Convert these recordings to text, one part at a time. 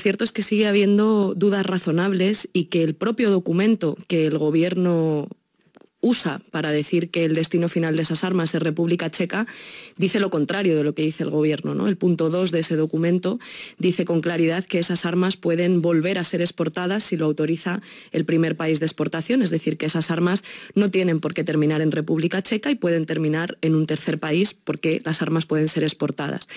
cierto es que sigue habiendo dudas razonables y que el propio documento que el Gobierno usa para decir que el destino final de esas armas es República Checa, dice lo contrario de lo que dice el gobierno. ¿no? El punto 2 de ese documento dice con claridad que esas armas pueden volver a ser exportadas si lo autoriza el primer país de exportación, es decir, que esas armas no tienen por qué terminar en República Checa y pueden terminar en un tercer país porque las armas pueden ser exportadas.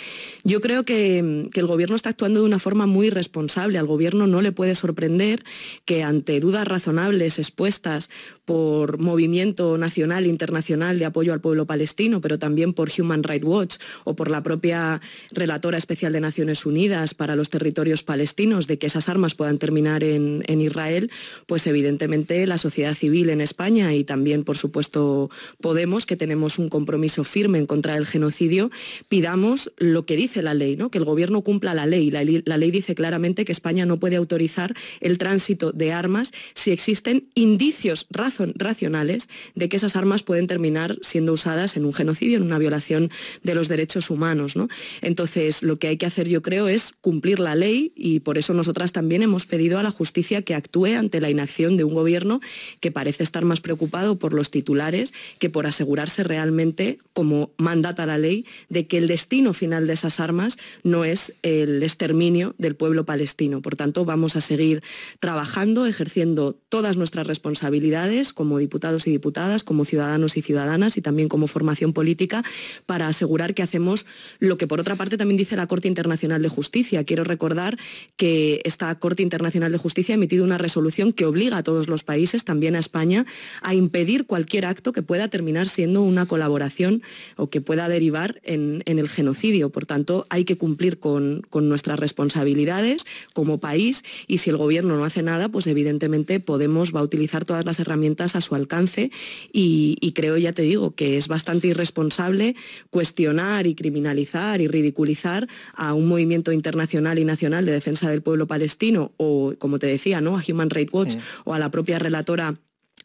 Yo creo que, que el gobierno está actuando de una forma muy responsable. Al gobierno no le puede sorprender que ante dudas razonables expuestas por movimiento nacional internacional de apoyo al pueblo palestino, pero también por Human Rights Watch o por la propia relatora especial de Naciones Unidas para los territorios palestinos, de que esas armas puedan terminar en, Israel, pues evidentemente la sociedad civil en España y también, por supuesto, Podemos, que tenemos un compromiso firme en contra del genocidio, pidamos lo que dice la ley, ¿no? que el Gobierno cumpla la ley. La, la ley dice claramente que España no puede autorizar el tránsito de armas si existen indicios racionales racionales de que esas armas pueden terminar siendo usadas en un genocidio, en una violación de los derechos humanos. ¿no? Entonces, lo que hay que hacer, yo creo, es cumplir la ley y por eso nosotras también hemos pedido a la justicia que actúe ante la inacción de un gobierno que parece estar más preocupado por los titulares que por asegurarse realmente, como mandata la ley, de que el destino final de esas armas no es el exterminio del pueblo palestino. Por tanto, vamos a seguir trabajando, ejerciendo todas nuestras responsabilidades como diputados y diputadas, como ciudadanos y ciudadanas y también como formación política para asegurar que hacemos lo que por otra parte también dice la Corte Internacional de Justicia. Quiero recordar que esta Corte Internacional de Justicia ha emitido una resolución que obliga a todos los países, también a España, a impedir cualquier acto que pueda terminar siendo una colaboración o que pueda derivar en, el genocidio. Por tanto, hay que cumplir con, con nuestras responsabilidades como país y si el Gobierno no hace nada, pues evidentemente podemos va a utilizar todas las herramientas a su alcance y, creo, ya te digo, que es bastante irresponsable cuestionar y criminalizar y ridiculizar a un movimiento internacional y nacional de defensa del pueblo palestino o, como te decía, ¿no? a Human Rights Watch o a la propia relatora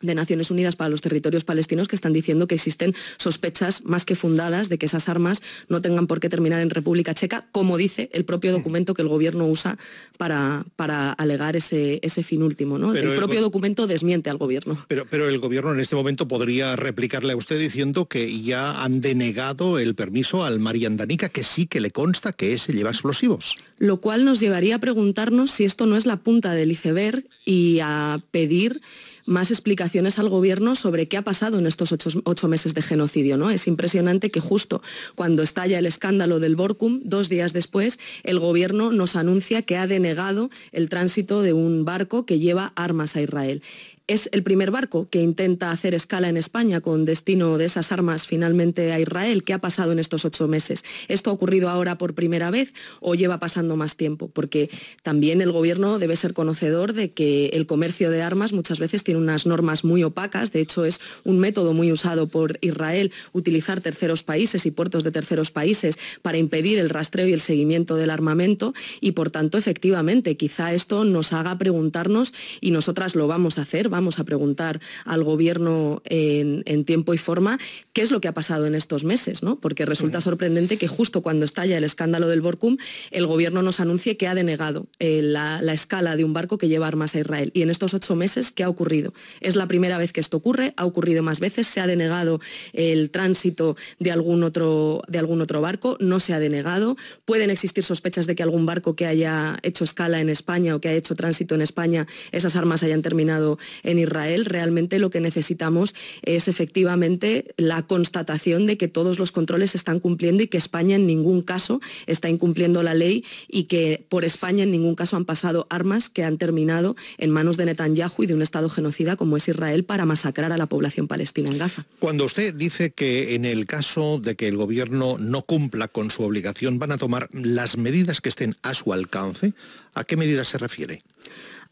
de Naciones Unidas para los territorios palestinos que están diciendo que existen sospechas más que fundadas de que esas armas no tengan por qué terminar en República Checa, como dice el propio documento que el gobierno usa para, para alegar ese, ese fin último. ¿no? el propio documento desmiente al gobierno. Pero, pero el gobierno en este momento podría replicarle a usted diciendo que ya han denegado el permiso al Andanica, que sí que le consta que ese lleva explosivos. Lo cual nos llevaría a preguntarnos si esto no es la punta del iceberg y a pedir más explicaciones al gobierno sobre qué ha pasado en estos ocho, meses de genocidio. ¿no? Es impresionante que justo cuando estalla el escándalo del Borkum, dos días después, el gobierno nos anuncia que ha denegado el tránsito de un barco que lleva armas a Israel. Es el primer barco que intenta hacer escala en España con destino de esas armas finalmente a Israel. ¿Qué ha pasado en estos ocho meses? ¿Esto ha ocurrido ahora por primera vez o lleva pasando más tiempo? Porque también el Gobierno debe ser conocedor de que el comercio de armas muchas veces tiene unas normas muy opacas. De hecho, es un método muy usado por Israel utilizar terceros países y puertos de terceros países para impedir el rastreo y el seguimiento del armamento. Y, por tanto, efectivamente, quizá esto nos haga preguntarnos y nosotras lo vamos a hacer vamos a preguntar al gobierno en, tiempo y forma qué es lo que ha pasado en estos meses, ¿no? Porque resulta sorprendente que justo cuando estalla el escándalo del Borkum, el gobierno nos anuncie que ha denegado eh, la, escala de un barco que lleva armas a Israel. Y en estos ocho meses, ¿qué ha ocurrido? Es la primera vez que esto ocurre, ha ocurrido más veces, se ha denegado el tránsito de algún otro, de algún otro barco, no se ha denegado, pueden existir sospechas de que algún barco que haya hecho escala en España o que ha hecho tránsito en España, esas armas hayan terminado en Israel, realmente lo que necesitamos es efectivamente la constatación de que todos los controles se están cumpliendo y que España en ningún caso está incumpliendo la ley y que por España en ningún caso han pasado armas que han terminado en manos de Netanyahu y de un Estado genocida como es Israel para masacrar a la población palestina en Gaza. Cuando usted dice que en el caso de que el gobierno no cumpla con su obligación van a tomar las medidas que estén a su alcance, ¿a qué medidas se refiere?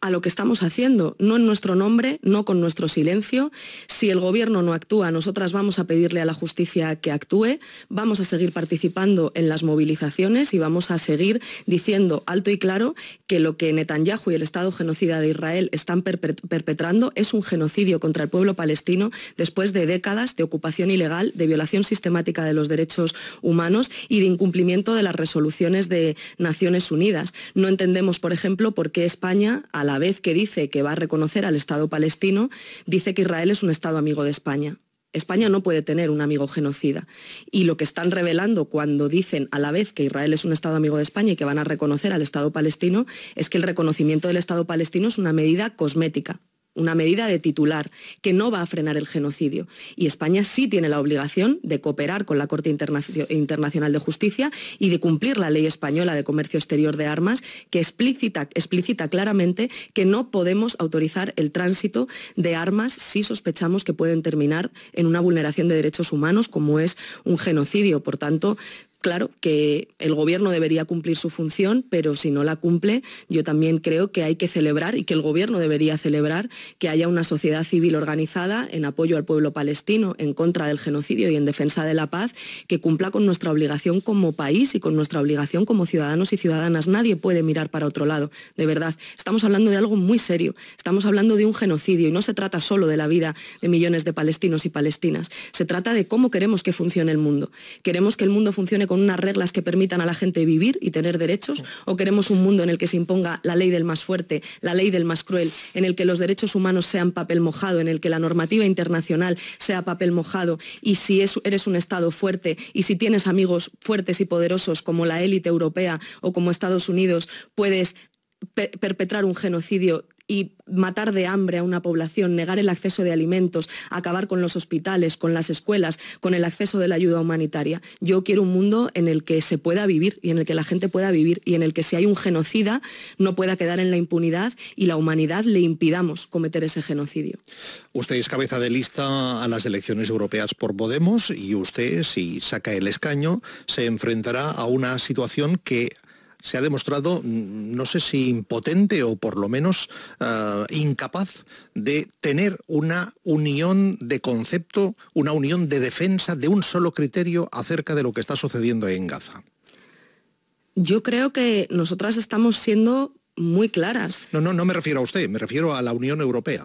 a lo que estamos haciendo, no en nuestro nombre, no con nuestro silencio. Si el Gobierno no actúa, nosotras vamos a pedirle a la justicia que actúe, vamos a seguir participando en las movilizaciones y vamos a seguir diciendo alto y claro que lo que Netanyahu y el Estado genocida de Israel están perpetrando es un genocidio contra el pueblo palestino después de décadas de ocupación ilegal, de violación sistemática de los derechos humanos y de incumplimiento de las resoluciones de Naciones Unidas. No entendemos, por ejemplo, por qué España, a la vez que dice que va a reconocer al Estado palestino, dice que Israel es un Estado amigo de España. España no puede tener un amigo genocida. Y lo que están revelando cuando dicen a la vez que Israel es un Estado amigo de España y que van a reconocer al Estado palestino es que el reconocimiento del Estado palestino es una medida cosmética, una medida de titular que no va a frenar el genocidio. Y España sí tiene la obligación de cooperar con la Corte Internacional de Justicia y de cumplir la ley española de comercio exterior de armas que explícita, claramente que no podemos autorizar el tránsito de armas si sospechamos que pueden terminar en una vulneración de derechos humanos como es un genocidio. Por tanto, claro que el gobierno debería cumplir su función, pero si no la cumple, yo también creo que hay que celebrar y que el gobierno debería celebrar que haya una sociedad civil organizada en apoyo al pueblo palestino, en contra del genocidio y en defensa de la paz, que cumpla con nuestra obligación como país y con nuestra obligación como ciudadanos y ciudadanas. Nadie puede mirar para otro lado, de verdad. Estamos hablando de algo muy serio, estamos hablando de un genocidio y no se trata solo de la vida de millones de palestinos y palestinas, se trata de cómo queremos que funcione el mundo. Queremos que el mundo funcione con unas reglas que permitan a la gente vivir y tener derechos, o queremos un mundo en el que se imponga la ley del más fuerte, la ley del más cruel, en el que los derechos humanos sean papel mojado, en el que la normativa internacional sea papel mojado, y si eres un Estado fuerte y si tienes amigos fuertes y poderosos como la élite europea o como Estados Unidos, puedes perpetrar un genocidio y matar de hambre a una población, negar el acceso de alimentos, acabar con los hospitales, con las escuelas, con el acceso de la ayuda humanitaria. Yo quiero un mundo en el que se pueda vivir y en el que la gente pueda vivir y en el que si hay un genocida no pueda quedar en la impunidad y la humanidad le impidamos cometer ese genocidio. Usted es cabeza de lista a las elecciones europeas por Podemos y usted, si saca el escaño, se enfrentará a una situación que se ha demostrado, mm, no sé si impotente o por lo menos eh, incapaz de tener una unión de concepto, una unión de defensa de un solo criterio acerca de lo que está sucediendo en Gaza. Yo creo que nosotras estamos siendo muy claras. No, no, no me refiero a usted, me refiero a la Unión Europea.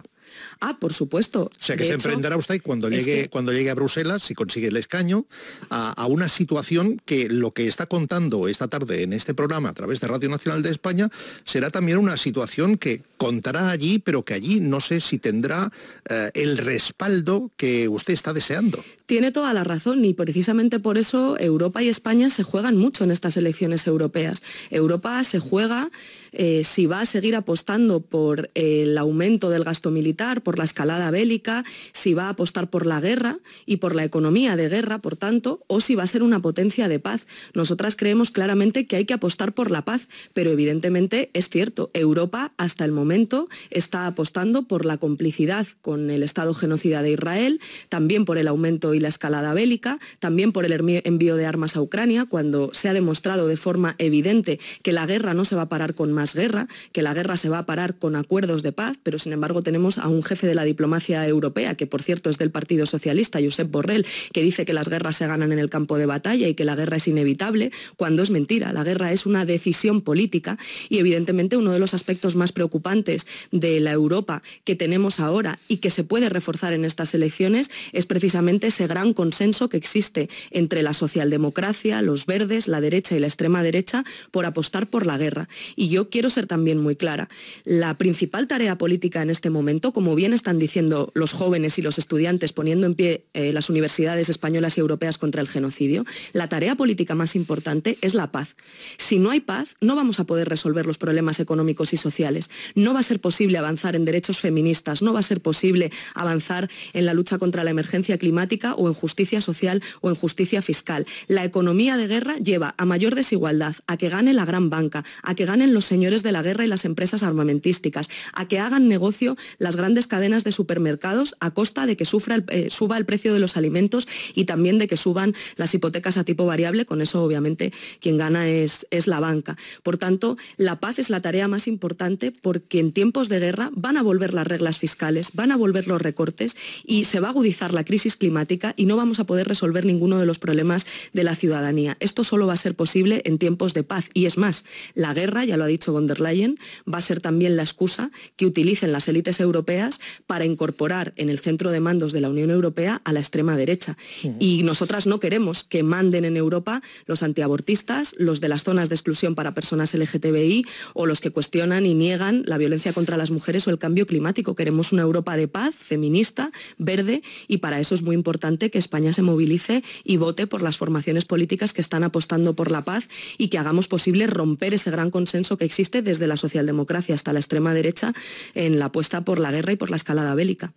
Ah, por supuesto. O sea, que se emprenderá enfrentará usted cuando llegue, cuando llegue a Bruselas, si consigue el escaño, a, una situación que lo que está contando esta tarde en este programa a través de Radio Nacional de España será también una situación que contará allí, pero que allí no sé si tendrá eh, el respaldo que usted está deseando tiene toda la razón y precisamente por eso Europa y España se juegan mucho en estas elecciones europeas. Europa se juega eh, si va a seguir apostando por el aumento del gasto militar, por la escalada bélica, si va a apostar por la guerra y por la economía de guerra, por tanto, o si va a ser una potencia de paz. Nosotras creemos claramente que hay que apostar por la paz, pero evidentemente es cierto, Europa hasta el momento está apostando por la complicidad con el Estado genocida de Israel, también por el aumento la escalada bélica, también por el envío de armas a Ucrania, cuando se ha demostrado de forma evidente que la guerra no se va a parar con más guerra, que la guerra se va a parar con acuerdos de paz, pero sin embargo tenemos a un jefe de la diplomacia europea, que por cierto es del Partido Socialista, Josep Borrell, que dice que las guerras se ganan en el campo de batalla y que la guerra es inevitable, cuando es mentira. La guerra es una decisión política y evidentemente uno de los aspectos más preocupantes de la Europa que tenemos ahora y que se puede reforzar en estas elecciones es precisamente ese gran consenso que existe entre la socialdemocracia, los verdes, la derecha y la extrema derecha por apostar por la guerra. Y yo quiero ser también muy clara. La principal tarea política en este momento, como bien están diciendo los jóvenes y los estudiantes poniendo en pie eh, las universidades españolas y europeas contra el genocidio, la tarea política más importante es la paz. Si no hay paz, no vamos a poder resolver los problemas económicos y sociales. No va a ser posible avanzar en derechos feministas, no va a ser posible avanzar en la lucha contra la emergencia climática o en justicia social o en justicia fiscal. La economía de guerra lleva a mayor desigualdad, a que gane la gran banca, a que ganen los señores de la guerra y las empresas armamentísticas, a que hagan negocio las grandes cadenas de supermercados a costa de que sufra eh, suba el precio de los alimentos y también de que suban las hipotecas a tipo variable. Con eso, obviamente, quien gana es, es la banca. Por tanto, la paz es la tarea más importante porque en tiempos de guerra van a volver las reglas fiscales, van a volver los recortes y se va a agudizar la crisis climática y no vamos a poder resolver ninguno de los problemas de la ciudadanía. Esto solo va a ser posible en tiempos de paz. Y es más, la guerra, ya lo ha dicho von der Leyen, va a ser también la excusa que utilicen las élites europeas para incorporar en el centro de mandos de la Unión Europea a la extrema derecha. Y nosotras no queremos que manden en Europa los antiabortistas, los de las zonas de exclusión para personas LGTBI o los que cuestionan y niegan la violencia contra las mujeres o el cambio climático. Queremos una Europa de paz, feminista, verde y para eso es muy importante que España se movilice y vote por las formaciones políticas que están apostando por la paz y que hagamos posible romper ese gran consenso que existe desde la socialdemocracia hasta la extrema derecha en la apuesta por la guerra y por la escalada bélica.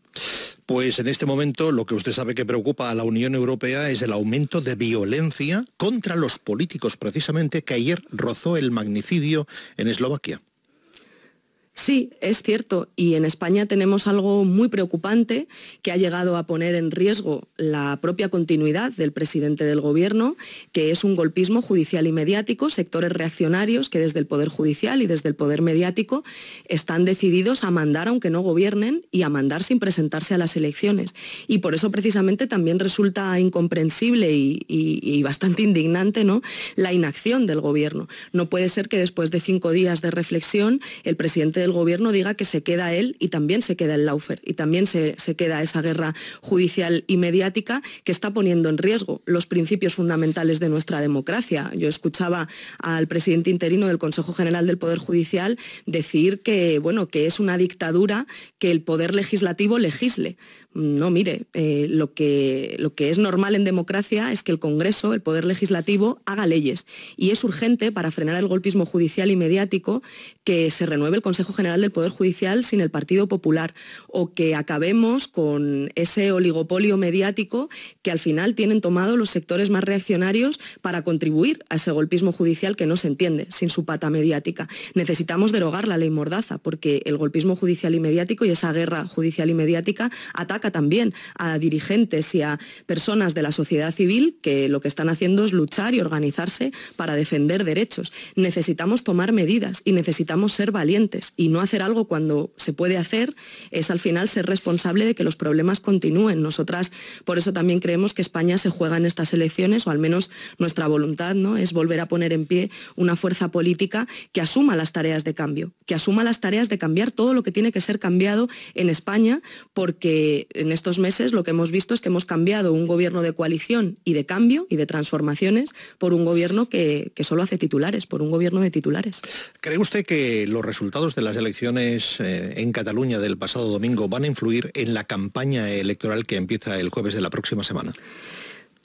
Pues en este momento lo que usted sabe que preocupa a la Unión Europea es el aumento de violencia contra los políticos precisamente que ayer rozó el magnicidio en Eslovaquia. Sí, es cierto. Y en España tenemos algo muy preocupante que ha llegado a poner en riesgo la propia continuidad del presidente del Gobierno, que es un golpismo judicial y mediático, sectores reaccionarios que desde el Poder Judicial y desde el Poder Mediático están decididos a mandar aunque no gobiernen y a mandar sin presentarse a las elecciones. Y por eso precisamente también resulta incomprensible y, bastante indignante ¿no? la inacción del Gobierno. No puede ser que después de cinco días de reflexión el presidente el gobierno diga que se queda él y también se queda el Laufer y también se, se queda esa guerra judicial y mediática que está poniendo en riesgo los principios fundamentales de nuestra democracia. Yo escuchaba al presidente interino del Consejo General del Poder Judicial decir que, bueno, que es una dictadura que el poder legislativo legisle no, mire, eh, lo, que, lo que es normal en democracia es que el Congreso, el Poder Legislativo, haga leyes. Y es urgente, para frenar el golpismo judicial y mediático, que se renueve el Consejo General del Poder Judicial sin el Partido Popular o que acabemos con ese oligopolio mediático que al final tienen tomado los sectores más reaccionarios para contribuir a ese golpismo judicial que no se entiende sin su pata mediática. Necesitamos derogar la ley Mordaza porque el golpismo judicial y mediático y esa guerra judicial y mediática ataca también a dirigentes y a personas de la sociedad civil que lo que están haciendo es luchar y organizarse para defender derechos. Necesitamos tomar medidas y necesitamos ser valientes y no hacer algo cuando se puede hacer es al final ser responsable de que los problemas continúen. Nosotras por eso también creemos que España se juega en estas elecciones o al menos nuestra voluntad ¿no? es volver a poner en pie una fuerza política que asuma las tareas de cambio, que asuma las tareas de cambiar todo lo que tiene que ser cambiado en España porque en estos meses lo que hemos visto es que hemos cambiado un gobierno de coalición y de cambio y de transformaciones por un gobierno que, solo hace titulares, por un gobierno de titulares. ¿Cree usted que los resultados de las elecciones eh, en Cataluña del pasado domingo van a influir en la campaña electoral que empieza el jueves de la próxima semana?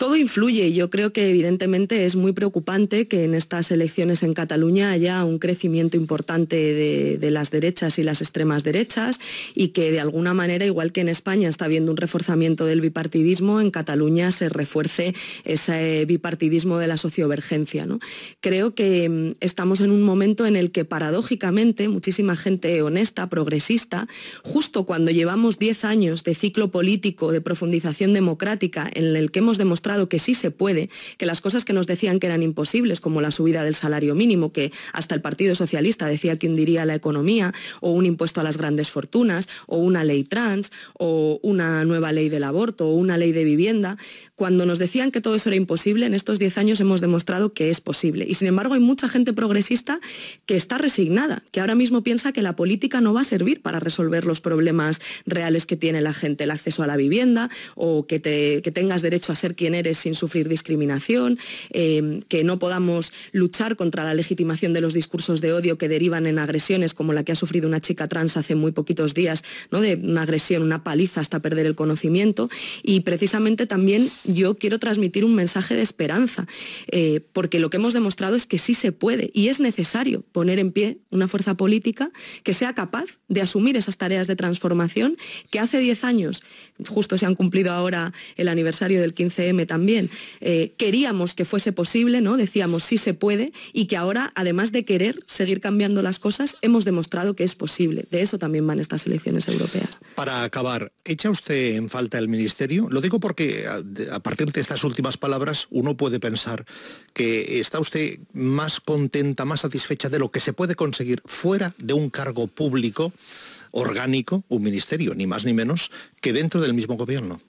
Todo influye. y Yo creo que evidentemente es muy preocupante que en estas elecciones en Cataluña haya un crecimiento importante de, las derechas y las extremas derechas y que de alguna manera, igual que en España está habiendo un reforzamiento del bipartidismo, en Cataluña se refuerce ese bipartidismo de la sociovergencia. ¿no? Creo que mm, estamos en un momento en el que paradójicamente muchísima gente honesta, progresista, justo cuando llevamos 10 años de ciclo político de profundización democrática en el que hemos demostrado que sí se puede, que las cosas que nos decían que eran imposibles, como la subida del salario mínimo, que hasta el Partido Socialista decía que hundiría la economía, o un impuesto a las grandes fortunas, o una ley trans, o una nueva ley del aborto, o una ley de vivienda, cuando nos decían que todo eso era imposible, en estos 10 años hemos demostrado que es posible. Y sin embargo hay mucha gente progresista que está resignada, que ahora mismo piensa que la política no va a servir para resolver los problemas reales que tiene la gente, el acceso a la vivienda o que, tengas derecho a ser quien sin sufrir discriminación, eh, que no podamos luchar contra la legitimación de los discursos de odio que derivan en agresiones como la que ha sufrido una chica trans hace muy poquitos días, ¿no? de una agresión, una paliza hasta perder el conocimiento. Y precisamente también yo quiero transmitir un mensaje de esperanza, eh, porque lo que hemos demostrado es que sí se puede y es necesario poner en pie una fuerza política que sea capaz de asumir esas tareas de transformación que hace 10 años, justo se han cumplido ahora el aniversario del 15M, también. Eh, queríamos que fuese posible, ¿no? Decíamos sí se puede y que ahora, además de querer seguir cambiando las cosas, hemos demostrado que es posible. De eso también van estas elecciones europeas. Para acabar, ¿echa usted en falta el ministerio? Lo digo porque a partir de estas últimas palabras uno puede pensar que está usted más contenta, más satisfecha de lo que se puede conseguir fuera de un cargo público orgánico, un ministerio, ni más ni menos, que dentro del mismo gobierno.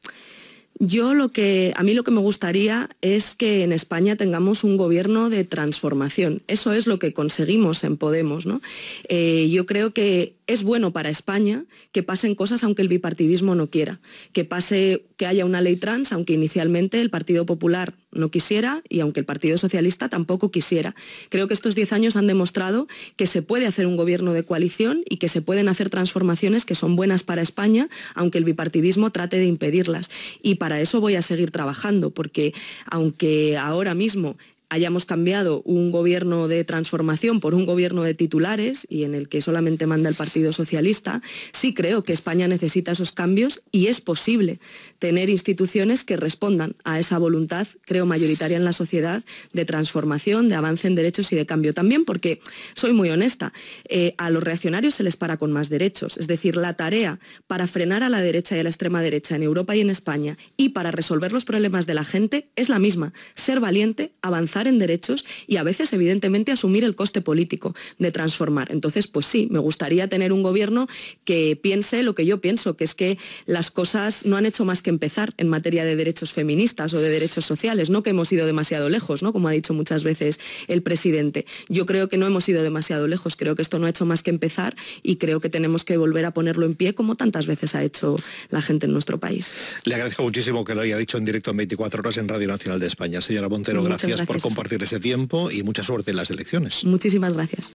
Yo lo que, a mí lo que me gustaría es que en España tengamos un gobierno de transformación. Eso es lo que conseguimos en Podemos. ¿no? Eh, yo creo que es bueno para España que pasen cosas aunque el bipartidismo no quiera, que pase que haya una ley trans aunque inicialmente el Partido Popular no quisiera y aunque el Partido Socialista tampoco quisiera. Creo que estos 10 años han demostrado que se puede hacer un gobierno de coalición y que se pueden hacer transformaciones que son buenas para España, aunque el bipartidismo trate de impedirlas. Y para eso voy a seguir trabajando, porque aunque ahora mismo hayamos cambiado un gobierno de transformación por un gobierno de titulares y en el que solamente manda el Partido Socialista, sí creo que España necesita esos cambios y es posible tener instituciones que respondan a esa voluntad, creo, mayoritaria en la sociedad de transformación, de avance en derechos y de cambio. También porque, soy muy honesta, eh, a los reaccionarios se les para con más derechos. Es decir, la tarea para frenar a la derecha y a la extrema derecha en Europa y en España y para resolver los problemas de la gente es la misma, ser valiente, avanzar en derechos y a veces, evidentemente, asumir el coste político de transformar. Entonces, pues sí, me gustaría tener un gobierno que piense lo que yo pienso, que es que las cosas no han hecho más que empezar en materia de derechos feministas o de derechos sociales, no que hemos ido demasiado lejos, ¿no? Como ha dicho muchas veces el presidente. Yo creo que no hemos ido demasiado lejos, creo que esto no ha hecho más que empezar y creo que tenemos que volver a ponerlo en pie como tantas veces ha hecho la gente en nuestro país. Le agradezco muchísimo que lo haya dicho en directo en 24 horas en Radio Nacional de España. Señora Montero, gracias, por compartir ese tiempo y mucha suerte en las elecciones. Muchísimas gracias.